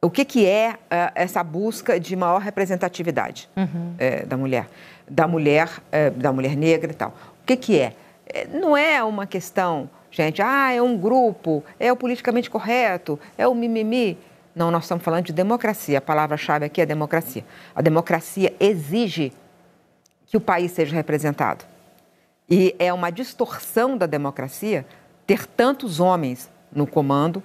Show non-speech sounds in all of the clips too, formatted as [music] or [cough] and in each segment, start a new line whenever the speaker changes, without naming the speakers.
o que, que é uh, essa busca de maior representatividade uhum. Eh, da mulher, da mulher, eh, da mulher negra e tal. O que, que é? Não é uma questão, gente, ah, é um grupo, é o politicamente correto, é o mimimi. Não, nós estamos falando de democracia. A palavra-chave aqui é democracia. A democracia exige que o país seja representado. E é uma distorção da democracia ter tantos homens no comando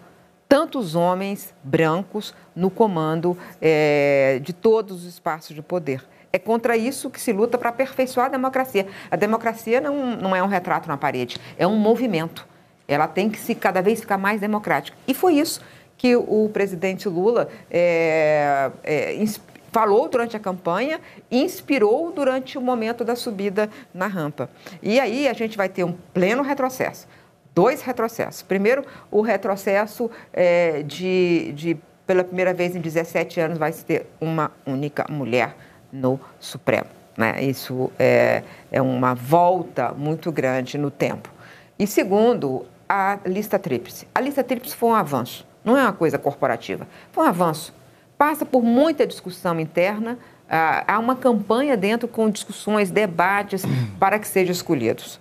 muitos homens brancos no comando é, de todos os espaços de poder. É contra isso que se luta para aperfeiçoar a democracia. A democracia não, não é um retrato na parede, é um movimento. Ela tem que se cada vez ficar mais democrática. E foi isso que o presidente Lula é, é, falou durante a campanha e inspirou durante o momento da subida na rampa. E aí a gente vai ter um pleno retrocesso dois retrocessos. Primeiro, o retrocesso é, de, de, pela primeira vez em 17 anos, vai se ter uma única mulher no Supremo. Né? Isso é, é uma volta muito grande no tempo. E segundo, a lista tríplice. A lista tríplice foi um avanço, não é uma coisa corporativa, foi um avanço. Passa por muita discussão interna, ah, há uma campanha dentro com discussões, debates para que sejam escolhidos.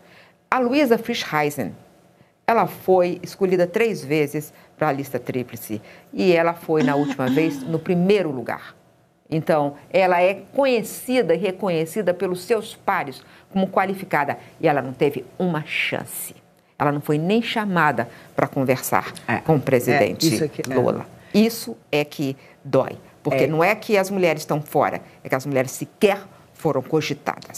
A Luísa Frischheisen, ela foi escolhida três vezes para a lista tríplice e ela foi, na última [gasps] vez, no primeiro lugar. Então, ela é conhecida e reconhecida pelos seus pares como qualificada e ela não teve uma chance. Ela não foi nem chamada para conversar é, com o presidente é, isso aqui, é. Lula. É. Isso é que dói, porque é. não é que as mulheres estão fora, é que as mulheres sequer foram cogitadas.